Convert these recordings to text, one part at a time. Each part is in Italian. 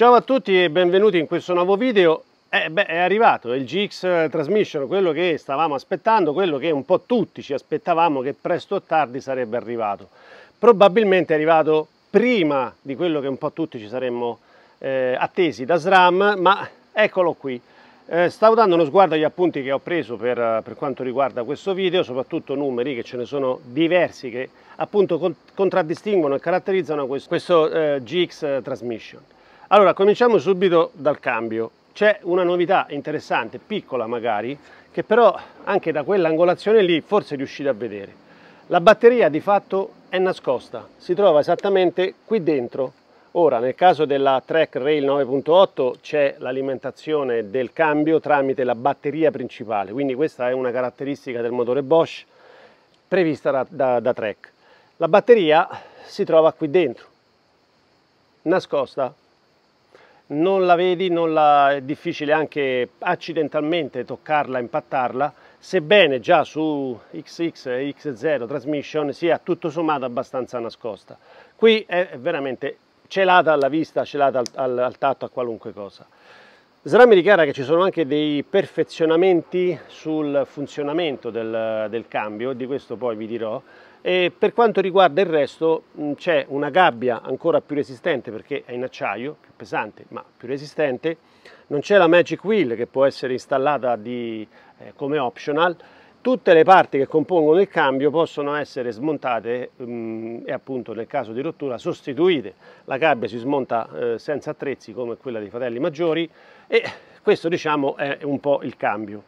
Ciao a tutti e benvenuti in questo nuovo video. Eh, beh, è arrivato il GX Transmission, quello che stavamo aspettando, quello che un po' tutti ci aspettavamo che presto o tardi sarebbe arrivato. Probabilmente è arrivato prima di quello che un po' tutti ci saremmo eh, attesi da SRAM, ma eccolo qui. Eh, stavo dando uno sguardo agli appunti che ho preso per, per, quanto riguarda questo video, soprattutto numeri che ce ne sono diversi che appunto contraddistinguono e caratterizzano questo, questo eh, GX Transmission. Allora, cominciamo subito dal cambio. C'è una novità interessante, piccola magari, che però anche da quell'angolazione lì forse riuscite a vedere. La batteria di fatto è nascosta, si trova esattamente qui dentro. Ora, nel caso della Trek Rail 9.8 c'è l'alimentazione del cambio tramite la batteria principale, quindi questa è una caratteristica del motore Bosch prevista da, da, da Trek. La batteria si trova qui dentro, nascosta, non la vedi, non la, è difficile anche accidentalmente toccarla, impattarla, sebbene già su XX e X0 Transmission sia tutto sommato abbastanza nascosta. Qui è veramente celata alla vista, celata al, al, al tatto, a qualunque cosa. Srami dichiara che ci sono anche dei perfezionamenti sul funzionamento del, del cambio, di questo poi vi dirò, e per quanto riguarda il resto mm, c'è una gabbia ancora più resistente perché è in acciaio, più pesante ma più resistente, non c'è la Magic Wheel che può essere installata di, eh, come optional, tutte le parti che compongono il cambio possono essere smontate mh, mm, e appunto nel caso di rottura sostituite. La gabbia si smonta eh, senza attrezzi come quella dei fratelli maggiori e questo diciamo è un po' il cambio.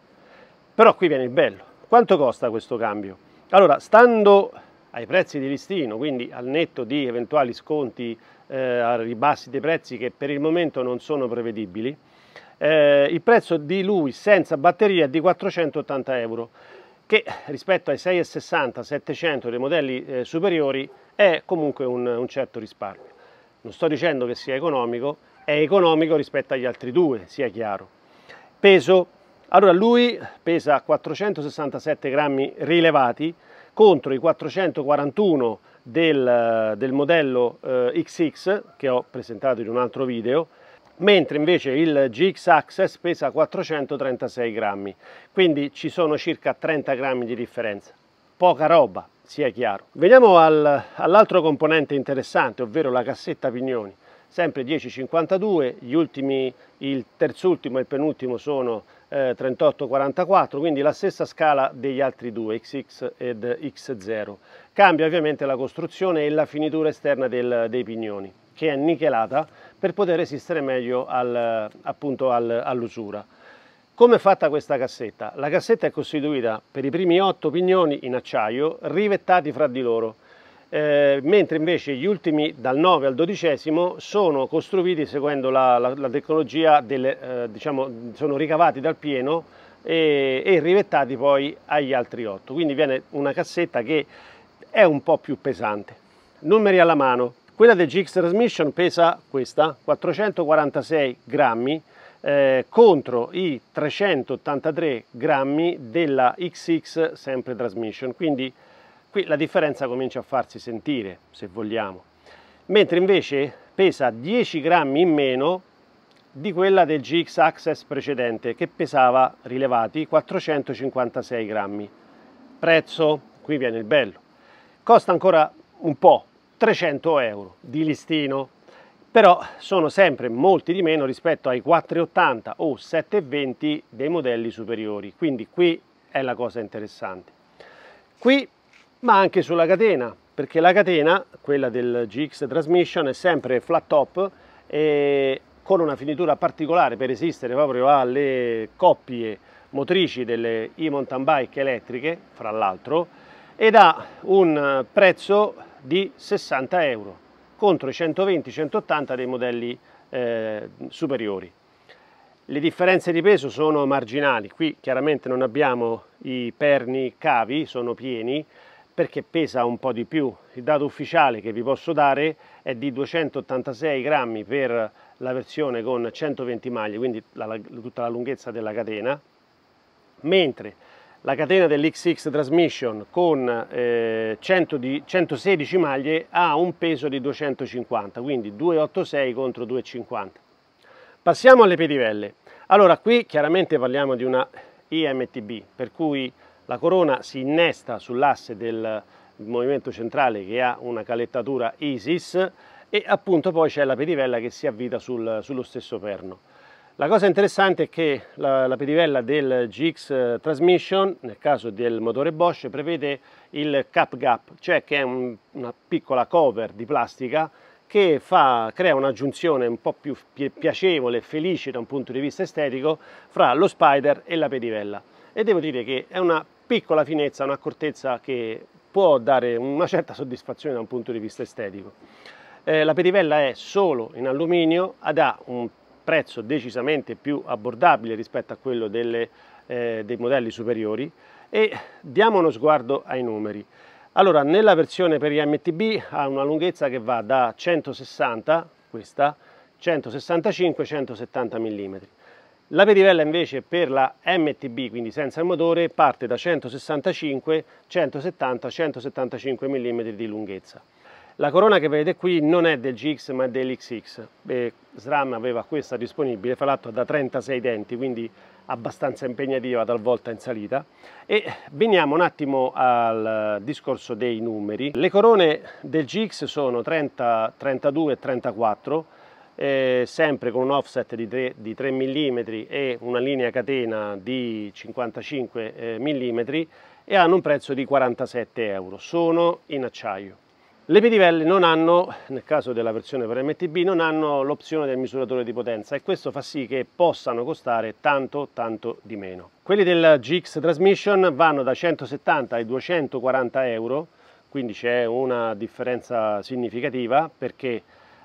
Però qui viene il bello. Quanto costa questo cambio? Allora, stando ai prezzi di listino, quindi al netto di eventuali sconti eh, a ribassi dei prezzi che per il momento non sono prevedibili, eh, il prezzo di lui senza batteria è di 480 euro, che rispetto ai 660-700 dei modelli eh, superiori è comunque un, un certo risparmio. Non sto dicendo che sia economico, è economico rispetto agli altri due, sia chiaro. Peso, allora lui pesa 467 grammi rilevati, contro i 441 del, eh, del modello eh, XX che ho presentato in un altro video mentre invece il GX Access pesa 436 grammi quindi ci sono circa 30 grammi di differenza poca roba sia chiaro veniamo al, all'altro componente interessante ovvero la cassetta pignoni sempre 10,52 gli ultimi il terzultimo e il penultimo sono eh, 38-44, quindi la stessa scala degli altri due, XX ed X0. Cambia ovviamente la costruzione e la finitura esterna del, dei pignoni, che è nichelata per poter resistere meglio al, al, all'usura. Come è fatta questa cassetta? La cassetta è costituita per i primi otto pignoni in acciaio rivettati fra di loro eh, mentre invece gli ultimi dal 9 al 12 sono costruiti seguendo la, la, la tecnologia, del, eh, diciamo, sono ricavati dal pieno e, e rivettati poi agli altri 8, quindi viene una cassetta che è un po' più pesante. Numeri alla mano, quella del GX Transmission pesa questa, 446 grammi, eh, contro i 383 grammi della XX sempre Transmission, quindi Qui la differenza comincia a farsi sentire, se vogliamo. Mentre invece pesa 10 grammi in meno di quella del GX Access precedente che pesava, rilevati, 456 grammi. Prezzo, qui viene il bello, costa ancora un po', 300 euro di listino, però sono sempre molti di meno rispetto ai 480 o 720 dei modelli superiori, quindi qui è la cosa interessante. Qui ma anche sulla catena, perché la catena, quella del GX Transmission, è sempre flat top e con una finitura particolare per resistere proprio alle coppie motrici delle e-mountain bike elettriche, fra l'altro, ed ha un prezzo di 60 euro contro i 120-180 dei modelli eh, superiori. Le differenze di peso sono marginali, qui chiaramente non abbiamo i perni cavi, sono pieni, perché pesa un po' di più. Il dato ufficiale che vi posso dare è di 286 grammi per la versione con 120 maglie, quindi la, la, tutta la lunghezza della catena, mentre la catena dell'XX Transmission con eh, di, 116 maglie ha un peso di 250, quindi 286 contro 250. Passiamo alle pedivelle. Allora qui chiaramente parliamo di una IMTB, per cui la corona si innesta sull'asse del movimento centrale che ha una calettatura ISIS e appunto poi c'è la pedivella che si avvita sul, sullo stesso perno. La cosa interessante è che la, la pedivella del GX Transmission, nel caso del motore Bosch, prevede il cap gap, cioè che è un, una piccola cover di plastica che fa, crea un'aggiunzione un po' più piacevole e felice da un punto di vista estetico fra lo Spider e la pedivella. E devo dire che è una piccola finezza, un'accortezza che può dare una certa soddisfazione da un punto di vista estetico. Eh, la petivella è solo in alluminio ed ha un prezzo decisamente più abbordabile rispetto a quello delle, eh, dei modelli superiori e diamo uno sguardo ai numeri. Allora, nella versione per IMTB ha una lunghezza che va da 160, questa, 165-170 mm. La pedivella invece per la MTB, quindi senza il motore, parte da 165, 170, 175 mm di lunghezza. La corona che vedete qui non è del GX ma è dell'XX. SRAM aveva questa disponibile, fra l'altro da 36 denti, quindi abbastanza impegnativa talvolta in salita. E veniamo un attimo al discorso dei numeri. Le corone del GX sono 30, 32 e 34 eh, sempre con un offset di 3, di 3, mm e una linea catena di 55 eh, mm e hanno un prezzo di 47 euro, sono in acciaio. Le pedivelle non hanno, nel caso della versione per MTB, non hanno l'opzione del misuratore di potenza e questo fa sì che possano costare tanto tanto di meno. Quelli della GX Transmission vanno da 170 ai 240 euro, quindi c'è una differenza significativa perché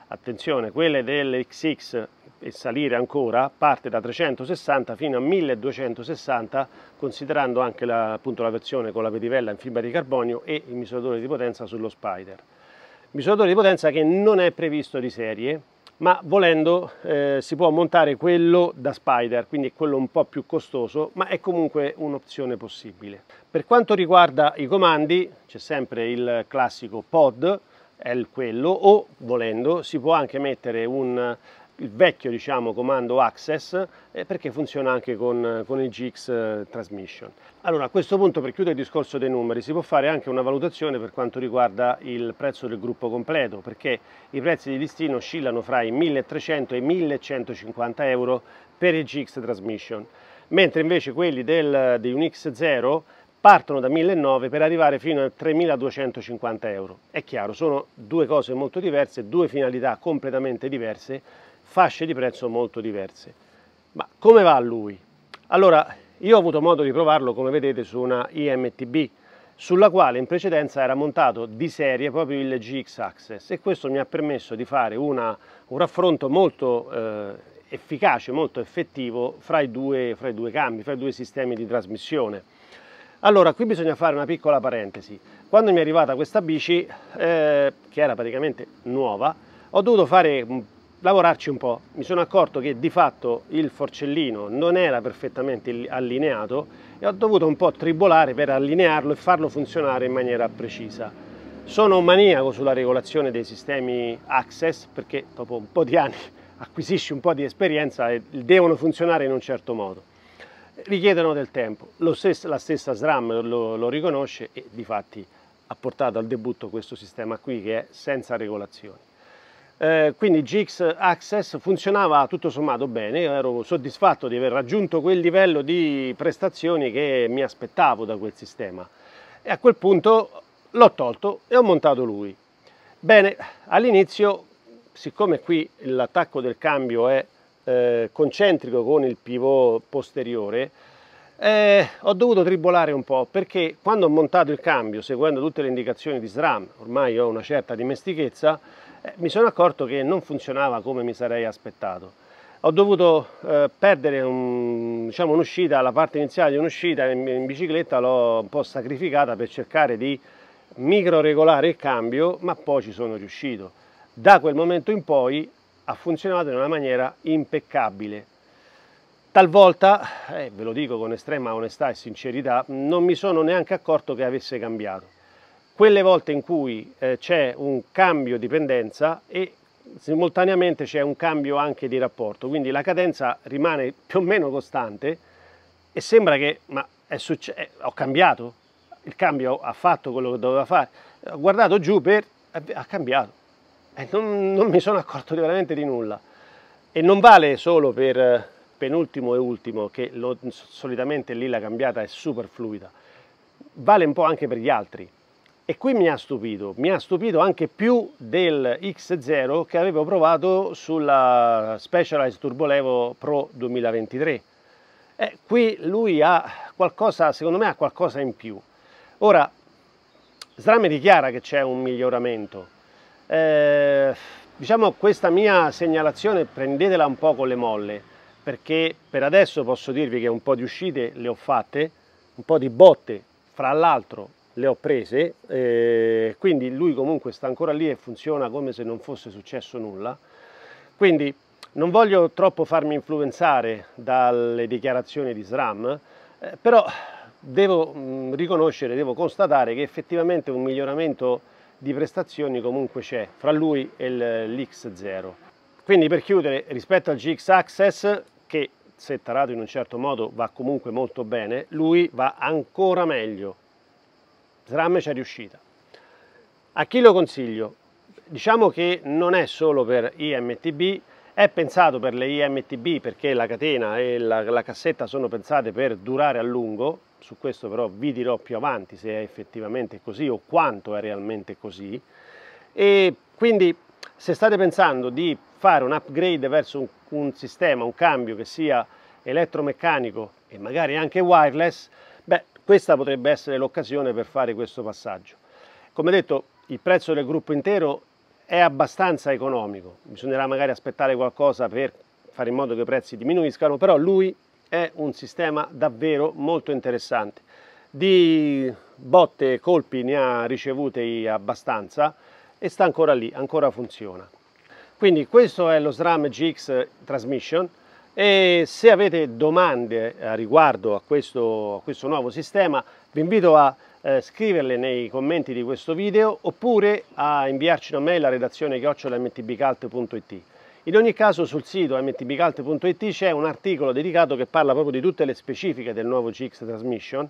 attenzione, quelle dell'XX e salire ancora parte da 360 fino a 1260 considerando anche la, appunto, la versione con la pedivella in fibra di carbonio e il misuratore di potenza sullo Spider. Misuratore di potenza che non è previsto di serie ma volendo eh, si può montare quello da Spider, quindi quello un po' più costoso, ma è comunque un'opzione possibile. Per quanto riguarda i comandi, c'è sempre il classico pod, è quello o volendo si può anche mettere un il vecchio diciamo, comando access eh, perché funziona anche con, con il GX eh, Transmission. Allora a questo punto per chiudere il discorso dei numeri si può fare anche una valutazione per quanto riguarda il prezzo del gruppo completo perché i prezzi di listino oscillano fra i 1300 e i 1150 euro per il GX Transmission mentre invece quelli del, di un X0 partono da 1.900 per arrivare fino a 3.250 euro. È chiaro, sono due cose molto diverse, due finalità completamente diverse, fasce di prezzo molto diverse. Ma come va a lui? Allora, io ho avuto modo di provarlo, come vedete, su una IMTB, sulla quale in precedenza era montato di serie proprio il GX Access e questo mi ha permesso di fare una, un raffronto molto eh, efficace, molto effettivo fra i, due, fra i due cambi, fra i due sistemi di trasmissione. Allora, qui bisogna fare una piccola parentesi. Quando mi è arrivata questa bici, eh, che era praticamente nuova, ho dovuto fare, lavorarci un po'. Mi sono accorto che di fatto il forcellino non era perfettamente allineato e ho dovuto un po' tribolare per allinearlo e farlo funzionare in maniera precisa. Sono un maniaco sulla regolazione dei sistemi access perché dopo un po' di anni acquisisci un po' di esperienza e devono funzionare in un certo modo richiedono del tempo. Stesso, la stessa SRAM lo, lo riconosce e di fatti ha portato al debutto questo sistema qui che è senza regolazioni. Eh, quindi GX Access funzionava tutto sommato bene, Io ero soddisfatto di aver raggiunto quel livello di prestazioni che mi aspettavo da quel sistema e a quel punto l'ho tolto e ho montato lui. Bene, all'inizio, siccome qui l'attacco del cambio è eh, concentrico con il pivot posteriore, eh, ho dovuto tribolare un po' perché quando ho montato il cambio, seguendo tutte le indicazioni di SRAM, ormai ho una certa dimestichezza, eh, mi sono accorto che non funzionava come mi sarei aspettato. Ho dovuto eh, perdere un, diciamo, un'uscita, la parte iniziale di un'uscita in, in bicicletta l'ho un po' sacrificata per cercare di micro regolare il cambio, ma poi ci sono riuscito. Da quel momento in poi ha funzionato in una maniera impeccabile. Talvolta, eh, ve lo dico con estrema onestà e sincerità, non mi sono neanche accorto che avesse cambiato. Quelle volte in cui eh, c'è un cambio di pendenza e simultaneamente c'è un cambio anche di rapporto, quindi la cadenza rimane più o meno costante e sembra che, ma è succe- eh, ho cambiato, il cambio ha fatto quello che doveva fare, ho guardato giù per, ha cambiato eh, non, non, mi sono accorto di veramente di nulla. E non vale solo per eh, penultimo e ultimo, che lo, solitamente lì la cambiata è super fluida, vale un po' anche per gli altri. E qui mi ha stupito, mi ha stupito anche più del X0 che avevo provato sulla Specialized Turbolevo Pro 2023. Eh, qui lui ha qualcosa, secondo me ha qualcosa in più. Ora, Srame dichiara che c'è un miglioramento, eh, diciamo questa mia segnalazione prendetela un po' con le molle, perché per adesso posso dirvi che un po' di uscite le ho fatte, un po' di botte, fra l'altro le ho prese, eh, quindi lui comunque sta ancora lì e funziona come se non fosse successo nulla. Quindi non voglio troppo farmi influenzare dalle dichiarazioni di SRAM, eh, però devo mm, riconoscere, devo constatare che effettivamente un miglioramento di prestazioni comunque c'è fra lui e l'X0. Quindi per chiudere, rispetto al GX Access, che se tarato in un certo modo va comunque molto bene, lui va ancora meglio. SRAM c'è riuscita. A chi lo consiglio? Diciamo che non è solo per IMTB, è pensato per le IMTB perché la catena e la, la cassetta sono pensate per durare a lungo, su questo però vi dirò più avanti se è effettivamente così o quanto è realmente così. E quindi se state pensando di fare un upgrade verso un, un sistema, un cambio che sia elettromeccanico e magari anche wireless, beh, questa potrebbe essere l'occasione per fare questo passaggio. Come detto, il prezzo del gruppo intero è abbastanza economico, bisognerà magari aspettare qualcosa per fare in modo che i prezzi diminuiscano, però lui è un sistema davvero molto interessante. Di botte e colpi ne ha ricevute abbastanza e sta ancora lì, ancora funziona. Quindi questo è lo SRAM GX Transmission e se avete domande a eh, riguardo a questo, a questo nuovo sistema vi invito a eh, scriverle nei commenti di questo video oppure a inviarci una mail alla redazione chiocciolmtbcalt.it. In ogni caso sul sito mtbcalt.it c'è un articolo dedicato che parla proprio di tutte le specifiche del nuovo CX Transmission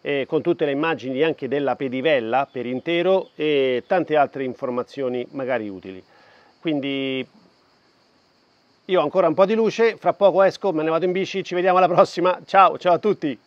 eh, con tutte le immagini anche della pedivella per intero e tante altre informazioni magari utili. Quindi io ho ancora un po' di luce, fra poco esco, me ne vado in bici, ci vediamo alla prossima, ciao ciao a tutti!